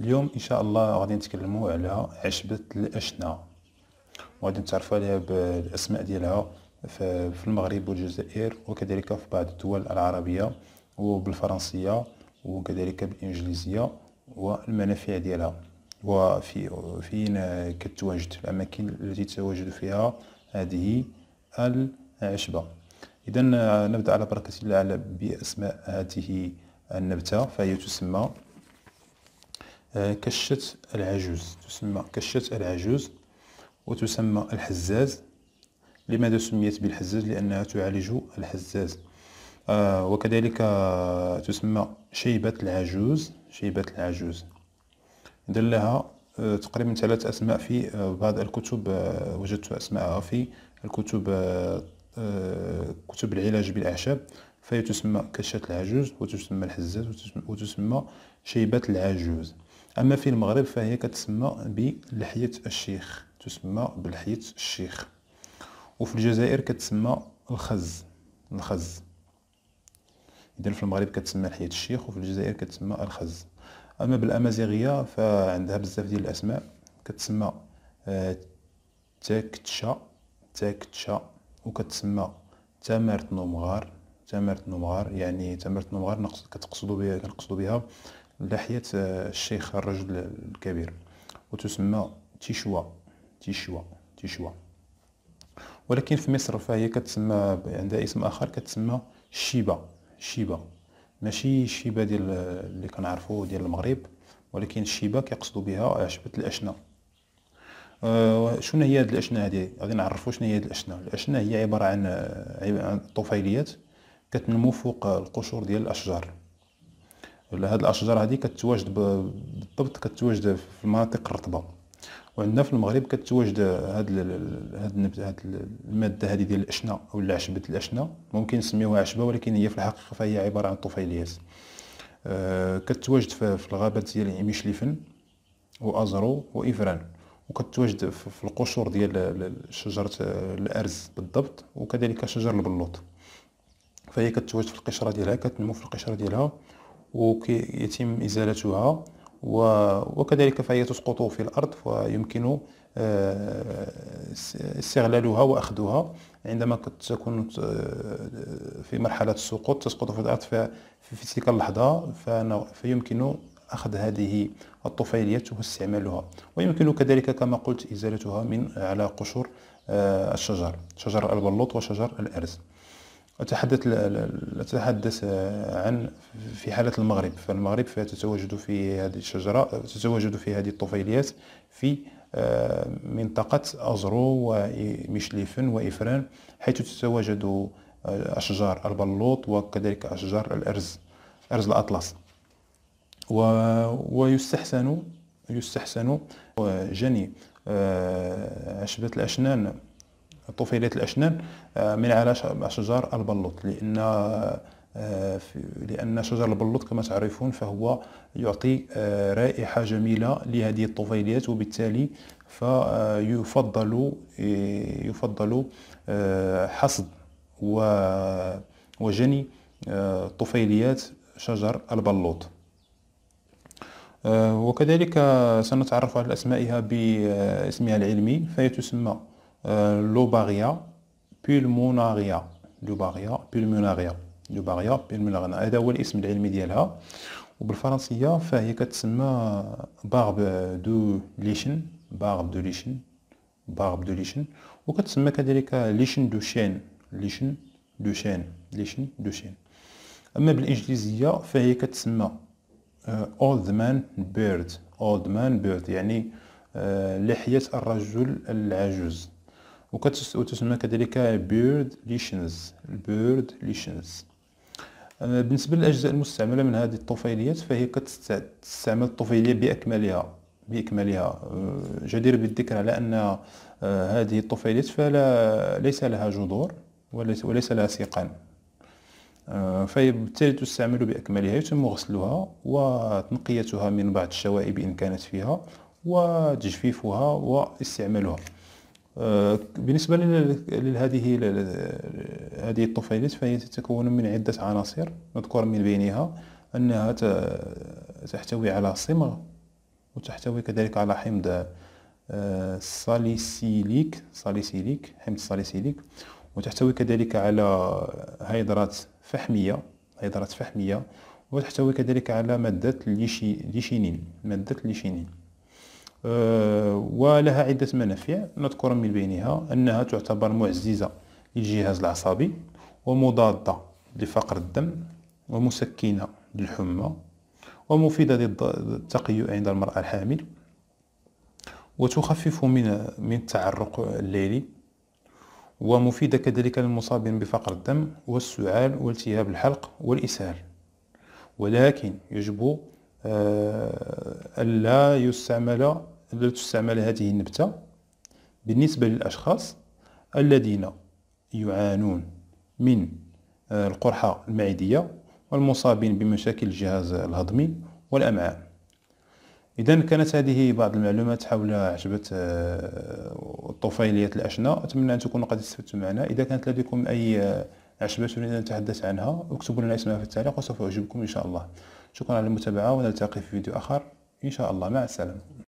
اليوم ان شاء الله غادي نتكلموا على عشبة الاشنا وغادي نتعرفوا عليها بالاسماء ديالها في المغرب والجزائر وكذلك في بعض الدول العربية وبالفرنسية وكذلك بالانجليزية والمنافع ديالها وفي فين كتواجد الاماكن التي تتواجد فيها هذه العشبة اذا نبدا على بركه الله باسماء هذه النبته فهي تسمى آه، كشة العجوز تسمى كشة العجوز وتسمى الحزاز لماذا سميت بالحزاز لأنها تعالج الحزاز آه، وكذلك تسمى شيبة العجوز شيبة العجوز دلها لها آه، تقريبا ثلاث أسماء في بعض الكتب وجدت أسماءها في الكتب كتب العلاج بالأعشاب فهي تسمى كشة العجوز وتسمى الحزاز وتسمى شيبة العجوز أما في المغرب فهي كتسمى بلحية الشيخ تسمى بلحية الشيخ وفي الجزائر كتسمى الخز الخز إذا في المغرب كتسمى لحية الشيخ وفي الجزائر كتسمى الخز أما بالأمازيغية فعندها بزاف ديال الأسماء كتسمى آه، تاكتشا تاكتشا وكتسمى تمرت نومغار تمرت نومغار يعني تمرت نومغار كتقصدوا بها كنقصدوا بها لحية آه، الشيخ الرجل الكبير وتسمى تيشوا تيشوا تيشوا ولكن في مصر فهي كتسمى عندها اسم اخر كتسمى شيبا شيبا ماشي شيبا ديال اللي كنعرفو ديال المغرب ولكن شيبا كيقصدوا بها عشبه الاشنه أه شنو هي هاد الاشنه هادي غادي نعرفو شنو هي هاد الاشنه الاشنه هي عباره عن طفيليات كتنمو فوق القشور ديال الاشجار ولا هاد الاشجار هادي كتواجد بالضبط كتواجد في المناطق الرطبه وعندنا في المغرب كتواجد هاد ال هاد, هاد الماده هادي ديال الاشنه او عشبه الاشنه ممكن نسميوها عشبه ولكن هي في الحقيقه فهي عباره عن طفيليات أه كتواجد في الغابات ديال ميشليفن وازرو وافران وكتواجد في القشور ديال شجره آه، الارز بالضبط وكذلك شجر البلوط فهي كتواجد في القشره ديالها كتنمو في القشره ديالها ويتم إزالتها وكذلك فهي تسقط في الأرض ويمكن آه، استغلالها وأخذها عندما تكون آه، في مرحلة السقوط تسقط في الأرض في تلك اللحظة فيمكن أخذ هذه الطفيليات واستعمالها ويمكن كذلك كما قلت إزالتها من على قشور آه، الشجر شجر البلوط وشجر الأرز أتحدث أتحدث آه، عن في حالة المغرب فالمغرب تتواجد في هذه الشجرة تتواجد في هذه الطفيليات في آه، منطقة أزرو ومشليفن وإفران حيث تتواجد آه، أشجار البلوط وكذلك أشجار الأرز أرز الأطلس ويستحسن يستحسن جني عشبة الأشنان طفيلة الأشنان آه، من على شجر البلوط لأن آه، لأن شجر البلوط كما تعرفون فهو يعطي آه، رائحة جميلة لهذه الطفيليات وبالتالي فيفضل يفضل حصد وجني طفيليات شجر البلوط وكذلك سنتعرف على أسمائها باسمها العلمي فهي تسمى لوباريا بولموناريا لوباريا بولموناريا لوباريا بولموناريا هذا هو الاسم العلمي ديالها وبالفرنسيه فهي كتسمى بارب دو ليشن بارب دو ليشن بارب دو ليشن وكتسمى كذلك ليشن دو شين ليشن دو شين ليشن دو شين اما بالانجليزيه فهي كتسمى اولد مان بيرد اولد مان بيرد يعني لحيه الرجل العجوز وتسمى كذلك بيرد ليشنز بيرد ليشنز آه، بالنسبة للأجزاء المستعملة من هذه الطفيليات فهي كتستعمل الطفيلية بأكملها بأكملها آه، جدير بالذكر على أن آه، هذه الطفيليات فلا ليس لها جذور وليس لها سيقان فهي بالتالي تستعمل بأكملها يتم غسلها وتنقيتها من بعض الشوائب إن كانت فيها وتجفيفها واستعمالها بالنسبة لهذه هذه الطفيلات فهي تتكون من عدة عناصر نذكر من بينها أنها تحتوي على صمغ وتحتوي كذلك على حمض آه، ساليسيليك ساليسيليك حمض الساليسيليك وتحتوي كذلك على هيدرات فحمية هيدرات فحمية وتحتوي كذلك على مادة ليشينين مادة ليشينين آه، ولها عدة منافع نذكر من بينها أنها تعتبر معززة للجهاز العصبي ومضادة لفقر الدم ومسكنة للحمى ومفيدة ضد التقيؤ عند المرأة الحامل وتخفف من من التعرق الليلي ومفيدة كذلك للمصابين بفقر الدم والسعال والتهاب الحلق والإسهال ولكن يجب آه، ألا يستعمل لا تستعمل هذه النبتة بالنسبة للأشخاص الذين يعانون من آه، القرحة المعدية والمصابين بمشاكل الجهاز الهضمي والأمعاء إذا كانت هذه بعض المعلومات حول عشبة الطفيلية آه، الأشنة أتمنى أن تكونوا قد استفدتم معنا إذا كانت لديكم أي عشبة تريد أن نتحدث عنها اكتبوا لنا اسمها في التعليق وسوف أعجبكم إن شاء الله شكرا على المتابعه ونلتقي في فيديو آخر إن شاء الله مع السلامة